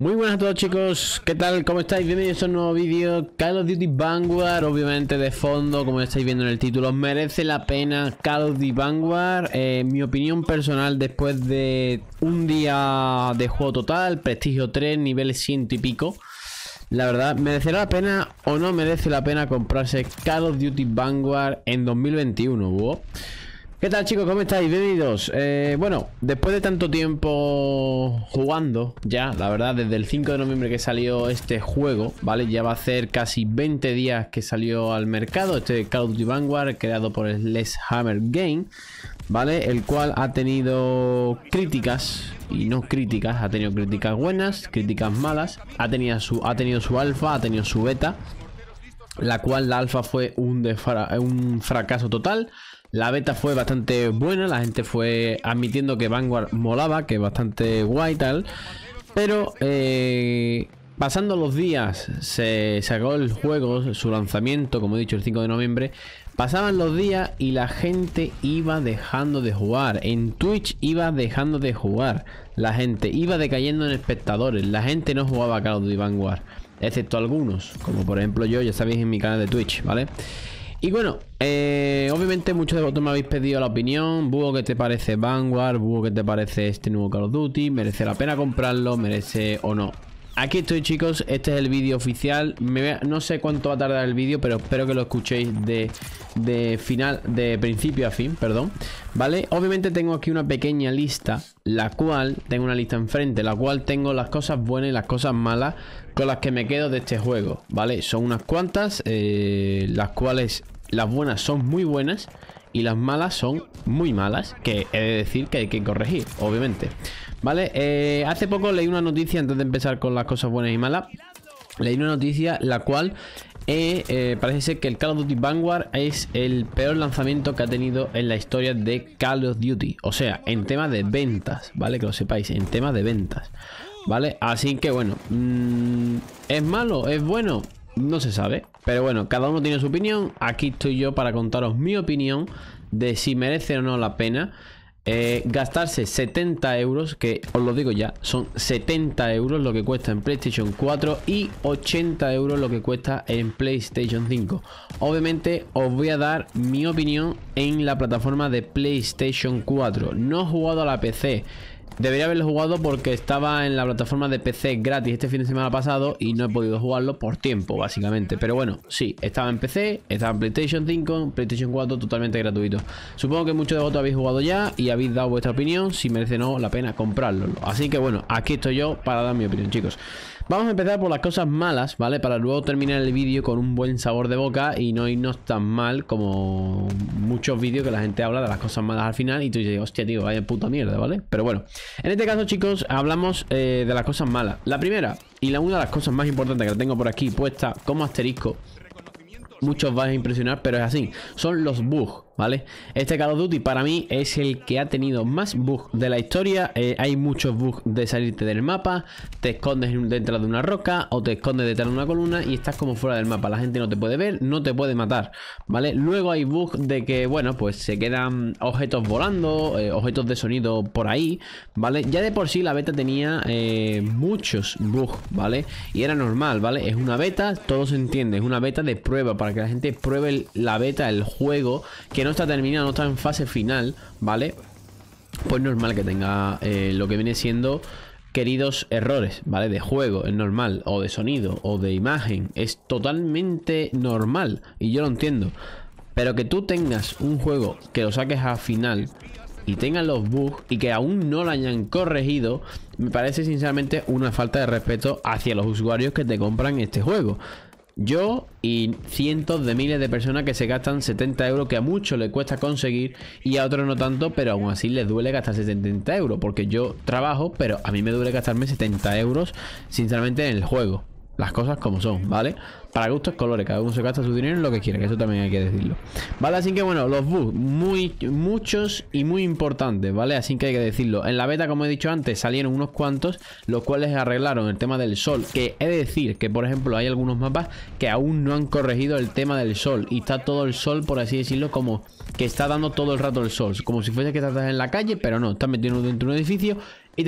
Muy buenas a todos chicos, ¿qué tal? ¿Cómo estáis? Bienvenidos a un nuevo vídeo Call of Duty Vanguard, obviamente de fondo, como estáis viendo en el título Merece la pena Call of Duty Vanguard eh, Mi opinión personal, después de un día de juego total Prestigio 3, nivel ciento y pico La verdad, ¿merecerá la pena o no merece la pena comprarse Call of Duty Vanguard en 2021? ¿Qué tal chicos? ¿Cómo estáis? Bienvenidos. Eh, bueno, después de tanto tiempo jugando, ya, la verdad, desde el 5 de noviembre que salió este juego, ¿vale? Ya va a ser casi 20 días que salió al mercado este Call of Vanguard creado por Hammer Game, ¿vale? El cual ha tenido críticas y no críticas, ha tenido críticas buenas, críticas malas, ha tenido su, ha tenido su alfa, ha tenido su beta, la cual la alfa fue un fracaso total. La beta fue bastante buena, la gente fue admitiendo que Vanguard molaba, que es bastante guay y tal. Pero eh, pasando los días, se sacó el juego, su lanzamiento, como he dicho, el 5 de noviembre. Pasaban los días y la gente iba dejando de jugar. En Twitch iba dejando de jugar. La gente iba decayendo en espectadores. La gente no jugaba Call of Duty Vanguard. Excepto algunos, como por ejemplo yo, ya sabéis en mi canal de Twitch, ¿vale? vale y bueno, eh, obviamente muchos de vosotros me habéis pedido la opinión. Búho, ¿qué te parece Vanguard? Búho, ¿qué te parece este nuevo Call of Duty? ¿Merece la pena comprarlo? ¿Merece o no? Aquí estoy chicos, este es el vídeo oficial No sé cuánto va a tardar el vídeo Pero espero que lo escuchéis de, final De principio a fin, perdón Vale, obviamente tengo aquí una pequeña lista La cual, tengo una lista enfrente La cual tengo las cosas buenas y las cosas malas Con las que me quedo de este juego Vale, son unas cuantas eh, Las cuales las buenas son muy buenas y las malas son muy malas, que he de decir que hay que corregir, obviamente. Vale, eh, hace poco leí una noticia, antes de empezar con las cosas buenas y malas, leí una noticia la cual eh, eh, parece ser que el Call of Duty Vanguard es el peor lanzamiento que ha tenido en la historia de Call of Duty. O sea, en tema de ventas, ¿vale? Que lo sepáis, en tema de ventas. ¿Vale? Así que bueno, mm, ¿es malo? ¿Es bueno? No se sabe. Pero bueno, cada uno tiene su opinión. Aquí estoy yo para contaros mi opinión de si merece o no la pena eh, gastarse 70 euros, que os lo digo ya, son 70 euros lo que cuesta en PlayStation 4 y 80 euros lo que cuesta en PlayStation 5. Obviamente os voy a dar mi opinión en la plataforma de PlayStation 4. No he jugado a la PC, Debería haberlo jugado porque estaba en la plataforma de PC gratis este fin de semana pasado y no he podido jugarlo por tiempo, básicamente. Pero bueno, sí, estaba en PC, estaba en PlayStation 5, PlayStation 4 totalmente gratuito. Supongo que muchos de vosotros habéis jugado ya y habéis dado vuestra opinión si merece o no la pena comprarlo. Así que bueno, aquí estoy yo para dar mi opinión, chicos. Vamos a empezar por las cosas malas, ¿vale? Para luego terminar el vídeo con un buen sabor de boca y no irnos tan mal como muchos vídeos que la gente habla de las cosas malas al final y tú dices, hostia, tío, vaya puta mierda, ¿vale? Pero bueno. En este caso, chicos, hablamos eh, de las cosas malas. La primera y la una de las cosas más importantes que la tengo por aquí puesta como asterisco. Muchos vas a impresionar, pero es así. Son los bugs. ¿vale? Este Call of Duty para mí es el que ha tenido más bugs de la historia. Eh, hay muchos bugs de salirte del mapa, te escondes dentro de una roca o te escondes detrás de una columna y estás como fuera del mapa. La gente no te puede ver, no te puede matar, ¿vale? Luego hay bugs de que, bueno, pues se quedan objetos volando, eh, objetos de sonido por ahí, ¿vale? Ya de por sí la beta tenía eh, muchos bugs, ¿vale? Y era normal, ¿vale? Es una beta, todo se entiende, es una beta de prueba para que la gente pruebe la beta, el juego, que no no está terminado no está en fase final, ¿vale? Pues normal que tenga eh, lo que viene siendo queridos errores, ¿vale? De juego, es normal, o de sonido, o de imagen, es totalmente normal, y yo lo entiendo. Pero que tú tengas un juego que lo saques a final y tengan los bugs y que aún no lo hayan corregido, me parece sinceramente una falta de respeto hacia los usuarios que te compran este juego. Yo y cientos de miles de personas que se gastan 70 euros que a muchos les cuesta conseguir y a otros no tanto, pero aún así les duele gastar 70 euros porque yo trabajo, pero a mí me duele gastarme 70 euros sinceramente en el juego. Las cosas como son, ¿vale? Para gustos colores, cada uno se gasta su dinero en lo que quiere, que eso también hay que decirlo. ¿Vale? Así que bueno, los bugs, muy, muchos y muy importantes, ¿vale? Así que hay que decirlo. En la beta, como he dicho antes, salieron unos cuantos, los cuales arreglaron el tema del sol. Que he de decir que, por ejemplo, hay algunos mapas que aún no han corregido el tema del sol. Y está todo el sol, por así decirlo, como que está dando todo el rato el sol. Como si fuese que estás en la calle, pero no, estás metido dentro de un edificio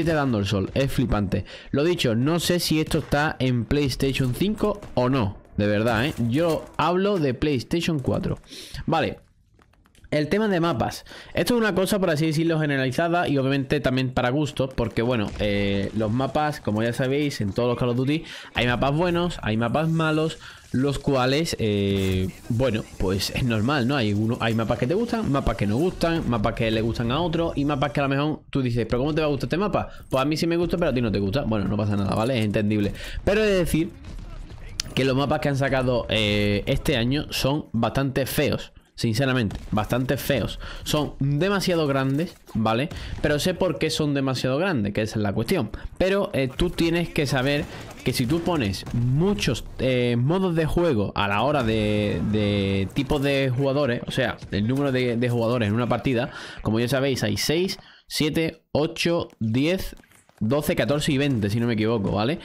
y te dando el sol. Es flipante. Lo dicho, no sé si esto está en PlayStation 5 o no. De verdad, ¿eh? Yo hablo de PlayStation 4. Vale. El tema de mapas. Esto es una cosa, por así decirlo, generalizada y obviamente también para gusto porque bueno, eh, los mapas, como ya sabéis, en todos los Call of Duty, hay mapas buenos, hay mapas malos, los cuales, eh, bueno, pues es normal, ¿no? Hay, uno, hay mapas que te gustan, mapas que no gustan, mapas que le gustan a otro y mapas que a lo mejor tú dices, ¿pero cómo te va a gustar este mapa? Pues a mí sí me gusta, pero a ti no te gusta. Bueno, no pasa nada, ¿vale? Es entendible. Pero he de decir que los mapas que han sacado eh, este año son bastante feos. Sinceramente, bastante feos. Son demasiado grandes, ¿vale? Pero sé por qué son demasiado grandes, que es la cuestión. Pero eh, tú tienes que saber que si tú pones muchos eh, modos de juego a la hora de, tipos de jugadores, o sea, el número de, de jugadores en una partida, como ya sabéis, hay 6, 7, 8, 10, 12, 14 y 20, si no me equivoco, ¿vale?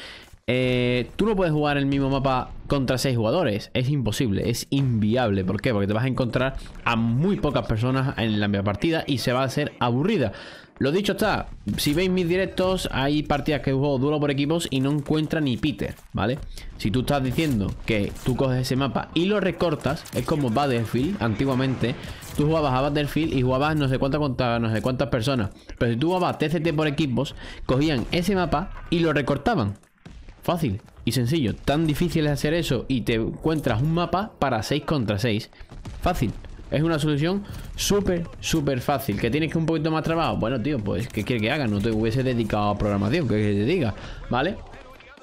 Eh, tú no puedes jugar el mismo mapa contra 6 jugadores. Es imposible, es inviable. ¿Por qué? Porque te vas a encontrar a muy pocas personas en la misma partida y se va a hacer aburrida. Lo dicho está, si veis mis directos, hay partidas que juego duro por equipos y no encuentra ni Peter, ¿vale? Si tú estás diciendo que tú coges ese mapa y lo recortas, es como Battlefield, antiguamente, tú jugabas a Battlefield y jugabas no sé cuántas no sé cuántas personas. Pero si tú jugabas TCT por equipos, cogían ese mapa y lo recortaban. Fácil y sencillo. Tan difícil es hacer eso y te encuentras un mapa para 6 contra 6. Fácil. Es una solución súper, súper fácil. ¿Que tienes que un poquito más trabajo? Bueno, tío, pues ¿qué quiere que haga? No te hubiese dedicado a programación, que te diga, ¿vale?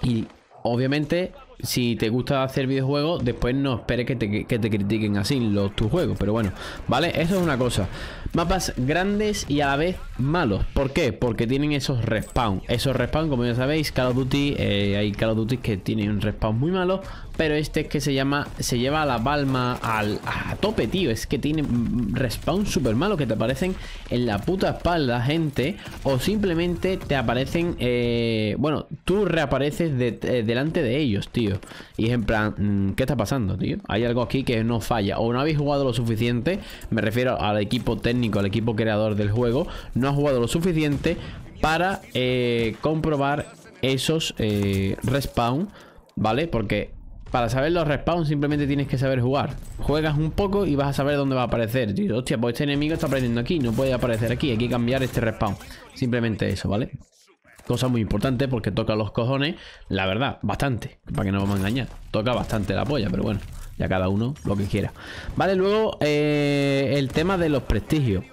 Y obviamente si te gusta hacer videojuegos, después no esperes que te, critiquen así los, tus juegos. Pero bueno, ¿vale? Eso es una cosa. Mapas grandes y a la vez malos. ¿Por qué? Porque tienen esos respawn. Esos respawn, como ya sabéis, Call of Duty, eh, hay Call of Duty que tienen un respawn muy malo. Pero este es que se llama. Se lleva a la palma al, a tope, tío. Es que tiene respawn súper malo que te aparecen en la puta espalda, gente. O simplemente te aparecen. Eh, bueno, tú reapareces eh, delante de ellos, tío. Y es en plan, mm, ¿qué está pasando, tío? Hay algo aquí que no falla. O no habéis jugado lo suficiente. Me refiero al equipo técnico, al equipo creador del juego. No ha jugado lo suficiente para eh, comprobar esos respawn. ¿Vale? Porque para saber los respawns simplemente tienes que saber jugar. Juegas un poco y vas a saber dónde va a aparecer. Hostia, pues este enemigo está aprendiendo aquí, no puede aparecer aquí, hay que cambiar este respawn. Simplemente eso, ¿vale? Cosa muy importante porque toca los cojones, la verdad, bastante, para que no vamos a engañar. Toca bastante la polla, pero bueno, ya cada uno lo que quiera. Vale, luego eh, el tema de los prestigios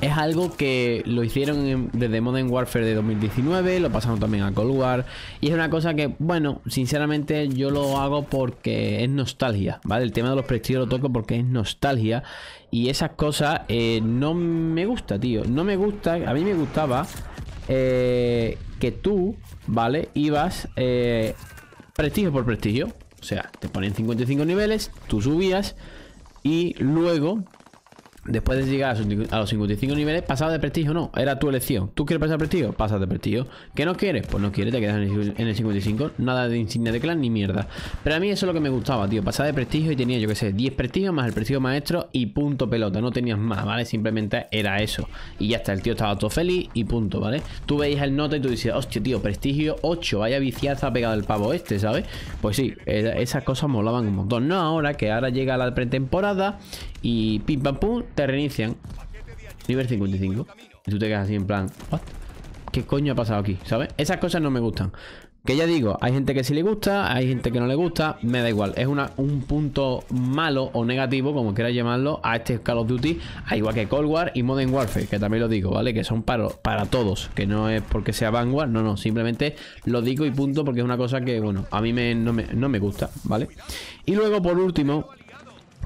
es algo que lo hicieron desde Modern Warfare de 2019, lo pasaron también a Cold War. Y es una cosa que, bueno, sinceramente yo lo hago porque es nostalgia, ¿vale? El tema de los prestigios lo toco porque es nostalgia. Y esas cosas eh, no me gusta, tío. No me gusta, a mí me gustaba eh, que tú, ¿vale? Ibas eh, prestigio por prestigio. O sea, te ponen 55 niveles, tú subías y luego Después de llegar a los 55 niveles, pasaba de prestigio no, era tu elección. ¿Tú quieres pasar prestigio? Pasas de prestigio. ¿Qué no quieres? Pues no quieres, te quedas en el 55. Nada de insignia de clan ni mierda. Pero a mí eso es lo que me gustaba, tío. Pasaba de prestigio y tenía, yo qué sé, 10 prestigios más el prestigio maestro y punto pelota. No tenías más, ¿vale? Simplemente era eso. Y ya está, el tío estaba todo feliz y punto, ¿vale? Tú veías el nota y tú dices, hostia, tío, prestigio 8, vaya viciada está pegado el pavo este, ¿sabes? Pues sí, esas cosas molaban un montón. No ahora, que ahora llega la pretemporada y pim pam pum, te reinician. Nivel 55. Y tú te quedas así en plan, ¿qué coño ha pasado aquí? ¿Sabes? Esas cosas no me gustan. Que ya digo, hay gente que sí le gusta, hay gente que no le gusta, me da igual. Es una, un punto malo o negativo, como quieras llamarlo, a este Call of Duty, al igual que Cold War y Modern Warfare, que también lo digo, ¿vale? Que son para, para todos, que no es porque sea Vanguard, no, no, simplemente lo digo y punto, porque es una cosa que, bueno, a mí me, no me gusta, ¿vale? Y luego, por último,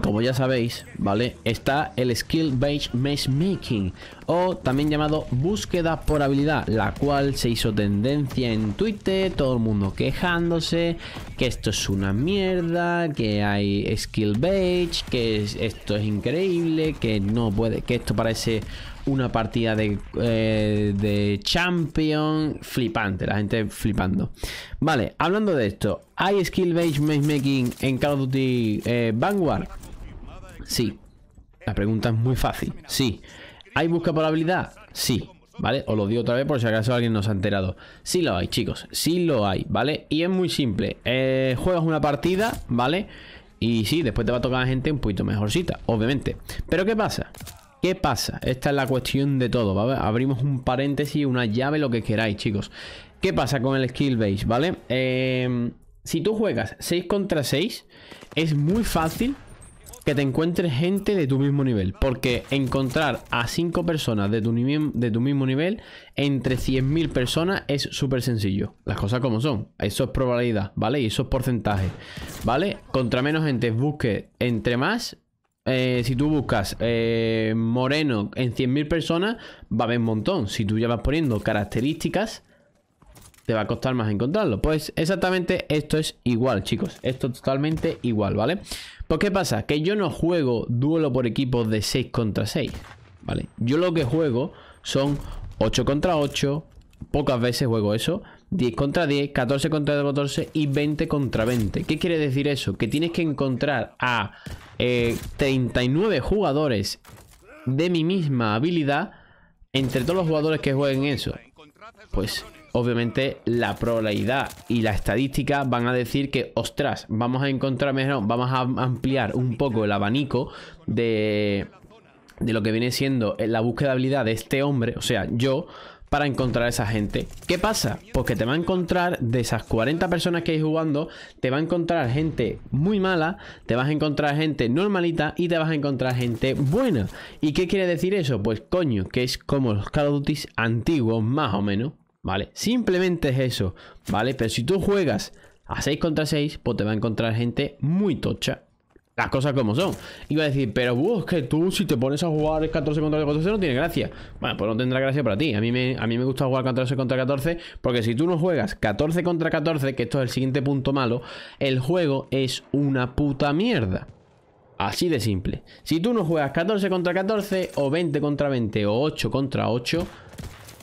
como ya sabéis, ¿vale? Está el Skill Based Making o también llamado búsqueda por habilidad, la cual se hizo tendencia en Twitter, todo el mundo quejándose, que esto es una mierda, que hay skill beige que esto es increíble, que no puede, que esto parece una partida de, eh, de champion flipante, la gente flipando. Vale, hablando de esto, ¿hay skill base matchmaking en Call of Duty eh, Vanguard? Sí. La pregunta es muy fácil. Sí. ¿Hay busca por habilidad? Sí. ¿vale? Os lo digo otra vez por si acaso alguien nos ha enterado. Sí lo hay, chicos, sí lo hay, ¿vale? Y es muy simple. Eh, juegas una partida, ¿vale? Y sí, después te va a tocar a gente un poquito mejorcita, obviamente. Pero ¿qué pasa? ¿Qué pasa? Esta es la cuestión de todo, ¿vale? Abrimos un paréntesis, una llave, lo que queráis, chicos. ¿Qué pasa con el skill base, ¿vale? Eh, si tú juegas 6 contra 6, es muy fácil que te encuentres gente de tu mismo nivel. Porque encontrar a 5 personas de tu, mismo nivel entre 100.000 personas es súper sencillo. Las cosas como son. Eso es probabilidad, ¿vale? Y eso es porcentaje, ¿vale? Contra menos gente busque entre más. Eh, si tú buscas eh, moreno en 100.000 personas, va a haber un montón. Si tú ya vas poniendo características, te va a costar más encontrarlo. Pues exactamente esto es igual, chicos. Esto es totalmente igual, ¿vale? Pues ¿qué pasa? Que yo no juego duelo por equipos de 6 contra 6, ¿vale? Yo lo que juego son 8 contra 8, pocas veces juego eso, 10 contra 10, 14 contra 14 y 20 contra 20. ¿Qué quiere decir eso? Que tienes que encontrar a 39 eh, jugadores de mi misma habilidad entre todos los jugadores que jueguen eso. Pues obviamente la probabilidad y la estadística van a decir que, ostras, vamos a encontrar mejor, vamos a ampliar un poco el abanico de, lo que viene siendo la búsqueda de habilidad de este hombre, o sea, yo, para encontrar a esa gente. ¿Qué pasa? Pues que te va a encontrar de esas 40 personas que hay jugando, te va a encontrar gente muy mala, te vas a encontrar gente normalita y te vas a encontrar gente buena. ¿Y qué quiere decir eso? Pues coño, que es como los Call of Duty antiguos, más o menos. ¿vale? Simplemente es eso, ¿vale? Pero si tú juegas a 6 contra 6, pues te va a encontrar gente muy tocha. Las cosas como son. Iba a decir, pero vos, es que tú si te pones a jugar 14 contra 14 no tiene gracia. Bueno, pues no tendrá gracia para ti. A mí a mí me gusta jugar 14 contra 14 porque si tú no juegas 14 contra 14, que esto es el siguiente punto malo, el juego es una puta mierda. Así de simple. Si tú no juegas 14 contra 14 o 20 contra 20 o 8 contra 8,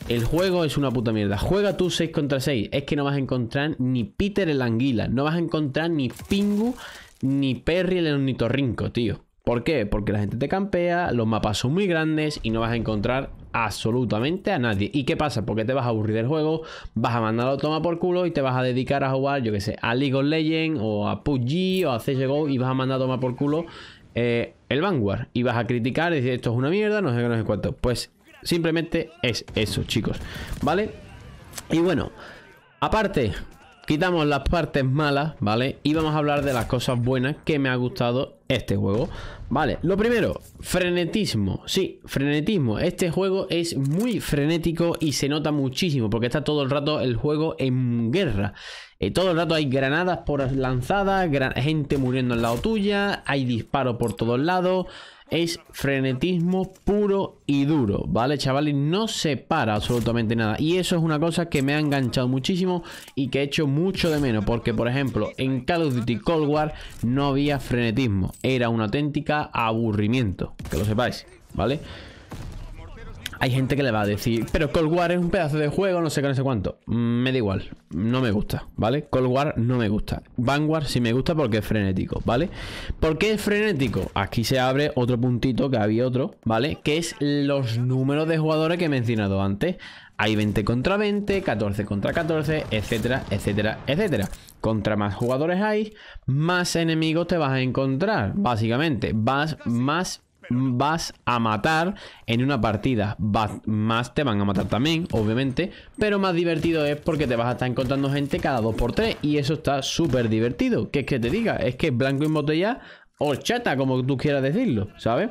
el juego es una puta mierda. Juega tú 6 contra 6. Es que no vas a encontrar ni Peter el anguila. No vas a encontrar ni Pingu, ni Perry el rinco tío. ¿Por qué? Porque la gente te campea, los mapas son muy grandes y no vas a encontrar absolutamente a nadie. ¿Y qué pasa? Porque te vas a aburrir del juego, vas a mandarlo a tomar por culo y te vas a dedicar a jugar, yo que sé, a League of Legends o a PUBG o a CSGO y vas a mandar a tomar por culo eh, el Vanguard. Y vas a criticar y decir, esto es una mierda, no sé qué, no sé cuánto. Pues Simplemente es eso, chicos. ¿Vale? Y bueno, aparte, quitamos las partes malas, ¿vale? Y vamos a hablar de las cosas buenas que me ha gustado este juego. Vale, lo primero, frenetismo. Sí, frenetismo. Este juego es muy frenético y se nota muchísimo porque está todo el rato el juego en guerra. Eh, todo el rato hay granadas por lanzadas, gente muriendo al lado tuya, hay disparos por todos lados es frenetismo puro y duro, ¿vale, chavales? No se para absolutamente nada. Y eso es una cosa que me ha enganchado muchísimo y que he hecho mucho de menos. Porque, por ejemplo, en Call of Duty Cold War no había frenetismo. Era un auténtica aburrimiento, que lo sepáis, ¿vale? Hay gente que le va a decir, pero Cold War es un pedazo de juego, no sé qué, no sé cuánto. Mm, me da igual, no me gusta, ¿vale? Cold War no me gusta. Vanguard sí me gusta porque es frenético, ¿vale? ¿Por qué es frenético? Aquí se abre otro puntito, que había otro, ¿vale? Que es los números de jugadores que he mencionado antes. Hay 20 contra 20, 14 contra 14, etcétera, etcétera, etcétera. Contra más jugadores hay, más enemigos te vas a encontrar, básicamente. Vas más vas a matar en una partida. más te van a matar también, obviamente, pero más divertido es porque te vas a estar encontrando gente cada 2x3 y eso está súper divertido. ¿Qué es que te diga, es que blanco y botella o chata, como tú quieras decirlo, ¿sabes?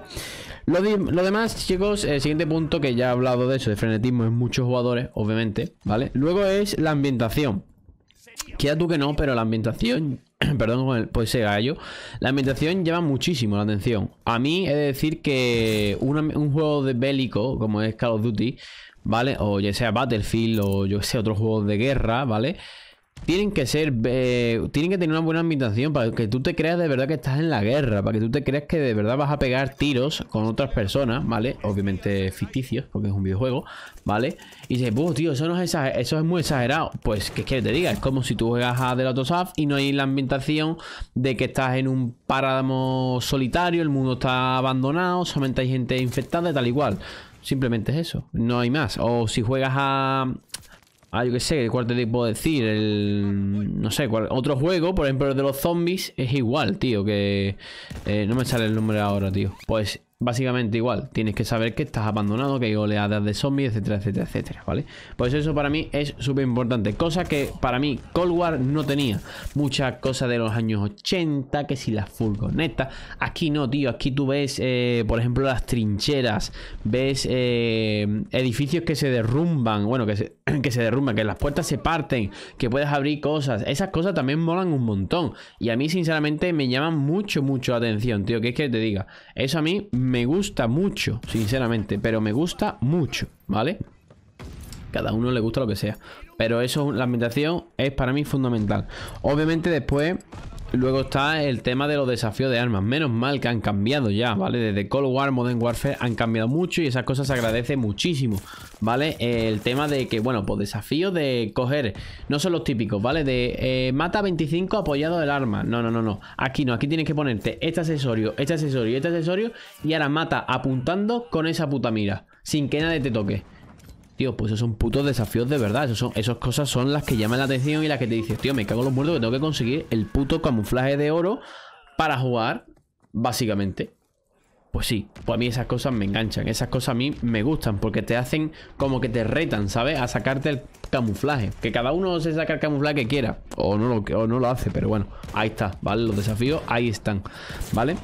Lo, lo, demás, chicos, el siguiente punto que ya he hablado de eso, de frenetismo en muchos jugadores, obviamente, ¿vale? Luego es la ambientación. Queda tú que no, pero la ambientación perdón pues ese gallo. La ambientación llama muchísimo la atención. A mí he de decir que un juego de bélico, como es Call of Duty, ¿vale? O ya sea Battlefield o yo que sé, otros juegos de guerra, ¿vale? tienen que ser, eh, tienen que tener una buena ambientación para que tú te creas de verdad que estás en la guerra, para que tú te creas que de verdad vas a pegar tiros con otras personas, ¿vale? Obviamente ficticios, porque es un videojuego, ¿vale? Y dices, pues tío, eso, no es eso es muy exagerado. Pues, ¿qué quieres que te diga? Es como si tú juegas a The Last y no hay la ambientación de que estás en un páramo solitario, el mundo está abandonado, solamente hay gente infectada y tal igual. Simplemente es eso, no hay más. O si juegas a, Ah, yo qué sé, ¿cuál te puedo decir? El, no sé, cuál, otro juego, por ejemplo, el de los zombies, es igual, tío, que... Eh, no me sale el nombre ahora, tío. Pues Básicamente igual, tienes que saber que estás abandonado, que hay oleadas de zombies, etcétera, etcétera, etcétera, ¿vale? Pues eso para mí es súper importante, cosa que para mí Cold War no tenía. Muchas cosas de los años 80, que si las furgonetas, aquí no, tío, aquí tú ves, eh, por ejemplo, las trincheras, ves eh, edificios que se derrumban, bueno, que se, que se derrumban, que las puertas se parten, que puedes abrir cosas, esas cosas también molan un montón. Y a mí, sinceramente, me llaman mucho, mucho atención, tío, que es que te diga, eso a mí... Me me gusta mucho, sinceramente, pero me gusta mucho, ¿vale? Cada uno le gusta lo que sea. Pero eso, la ambientación es para mí fundamental. Obviamente después Luego está el tema de los desafíos de armas. Menos mal que han cambiado ya, ¿vale? Desde Cold War, Modern Warfare han cambiado mucho y esas cosas se agradece muchísimo, ¿vale? El tema de que, bueno, pues desafíos de coger, no son los típicos, ¿vale? De eh, mata 25 apoyado del arma. No, no, no, no. Aquí no, aquí tienes que ponerte este accesorio, este accesorio, este accesorio y ahora mata apuntando con esa puta mira, sin que nadie te toque. Tío, pues esos son putos desafíos de verdad. son, esas cosas son las que llaman la atención y las que te dices, tío, me cago en los muertos que tengo que conseguir el puto camuflaje de oro para jugar, básicamente. Pues sí, pues a mí esas cosas me enganchan, esas cosas a mí me gustan, porque te hacen como que te retan, ¿sabes? A sacarte el camuflaje. Que cada uno se saca el camuflaje que quiera, o no lo, no lo hace, pero bueno, ahí está, ¿vale? Los desafíos ahí están, ¿vale?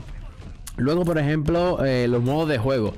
Luego, por ejemplo, eh, los modos de juego.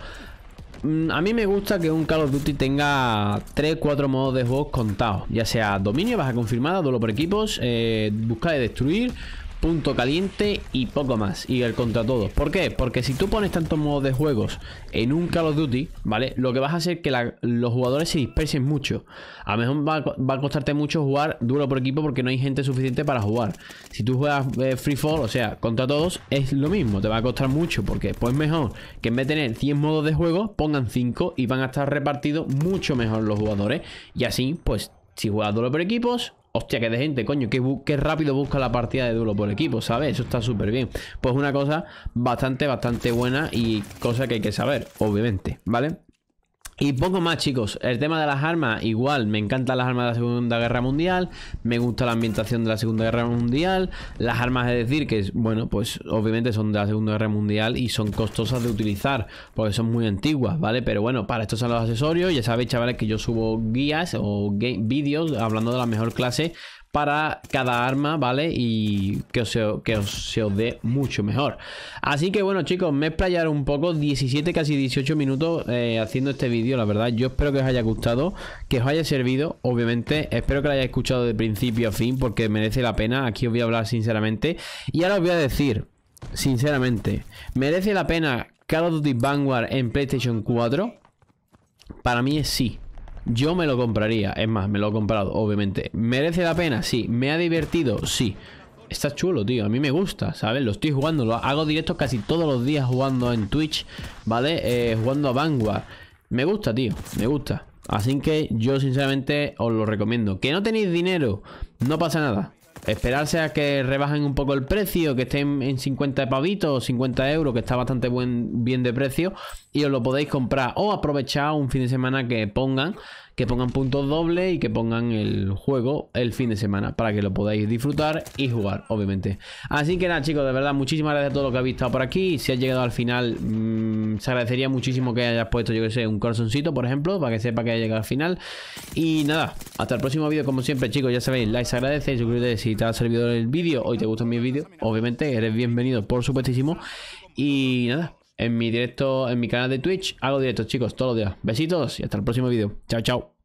Mm, a mí me gusta que un Call of Duty tenga 3-4 modos de juego contados, ya sea dominio, baja confirmada, duelo por equipos, eh, busca buscar y destruir, punto caliente y poco más. Y el contra todos. ¿Por qué? Porque si tú pones tantos modos de juegos en un Call of Duty, ¿vale? Lo que vas a hacer es que los jugadores se dispersen mucho. A lo mejor va, a costarte mucho jugar duro por equipo porque no hay gente suficiente para jugar. Si tú juegas eh, Free Fall, o sea, contra todos, es lo mismo. Te va a costar mucho. porque Pues mejor que en vez de tener 100 modos de juego, pongan 5 y van a estar repartidos mucho mejor los jugadores. Y así, pues, si juegas duro por equipos, Hostia, que de gente, coño, que, rápido busca la partida de duelo por equipo, ¿sabes? Eso está súper bien. Pues una cosa bastante, bastante buena y cosa que hay que saber, obviamente, ¿vale? Y poco más, chicos. El tema de las armas, igual, me encantan las armas de la Segunda Guerra Mundial, me gusta la ambientación de la Segunda Guerra Mundial, las armas, es decir, que, bueno, pues obviamente son de la Segunda Guerra Mundial y son costosas de utilizar, porque son muy antiguas, ¿vale? Pero bueno, para esto son los accesorios, ya sabéis, chavales, que yo subo guías o vídeos hablando de la mejor clase para cada arma, ¿vale? Y que, os, que se os dé mucho mejor. Así que bueno, chicos, me he explayado un poco, 17, casi 18 minutos eh, haciendo este vídeo, la verdad. Yo espero que os haya gustado, que os haya servido, obviamente. Espero que lo hayáis escuchado de principio a fin, porque merece la pena. Aquí os voy a hablar sinceramente. Y ahora os voy a decir, sinceramente, ¿merece la pena Call of Duty Vanguard en PlayStation 4? Para mí es sí. Yo me lo compraría, es más, me lo he comprado, obviamente. ¿Merece la pena? Sí. ¿Me ha divertido? Sí. Está chulo, tío. A mí me gusta, ¿sabes? Lo estoy jugando. Lo hago directos casi todos los días jugando en Twitch, ¿vale? Eh, jugando a Vanguard. Me gusta, tío. Me gusta. Así que yo sinceramente os lo recomiendo. Que no tenéis dinero, no pasa nada. Esperarse a que rebajen un poco el precio, que estén en 50 pavitos o 50 euros, que está bastante buen, bien de precio y os lo podéis comprar o aprovechar un fin de semana que pongan que pongan puntos doble y que pongan el juego el fin de semana para que lo podáis disfrutar y jugar, obviamente. Así que nada, chicos, de verdad, muchísimas gracias a todos los que habéis estado por aquí. Si has llegado al final, mm, se agradecería muchísimo que hayas puesto, yo que sé, un corazoncito, por ejemplo, para que sepa que haya llegado al final. Y nada, hasta el próximo vídeo, como siempre, chicos, ya sabéis, like se agradece, suscríbete si te ha servido el vídeo, hoy te gustan mis vídeos, obviamente, eres bienvenido, por supuestísimo. Y nada, en mi directo, en mi canal de Twitch. Hago directos, chicos, todos los días. Besitos y hasta el próximo vídeo. Chao, chao.